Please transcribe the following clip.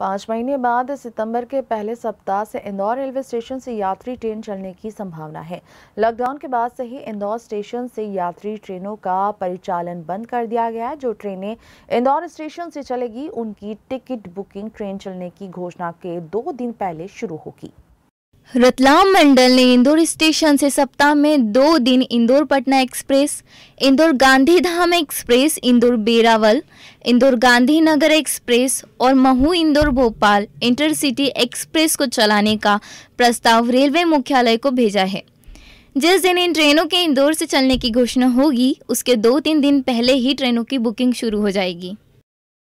पाँच महीने बाद सितंबर के पहले सप्ताह से इंदौर रेलवे स्टेशन से यात्री ट्रेन चलने की संभावना है लॉकडाउन के बाद से ही इंदौर स्टेशन से यात्री ट्रेनों का परिचालन बंद कर दिया गया है जो ट्रेनें इंदौर स्टेशन से चलेगी उनकी टिकट बुकिंग ट्रेन चलने की घोषणा के दो दिन पहले शुरू होगी रतलाम मंडल ने इंदौर स्टेशन से सप्ताह में दो दिन Indore Patna express Indore Gandhidham express Indore Veraval Indore Gandhinagar express और महू इंदौर भोपाल इंटरसिटी एक्सप्रेस को चलाने का प्रस्ताव रेलवे मुख्यालय को भेजा है जिस दिन इन ट्रेनों के इंदौर से चलने की घोषणा होगी उसके दो तीन दिन पहले ही ट्रेनों की बुकिंग शुरू हो जाएगी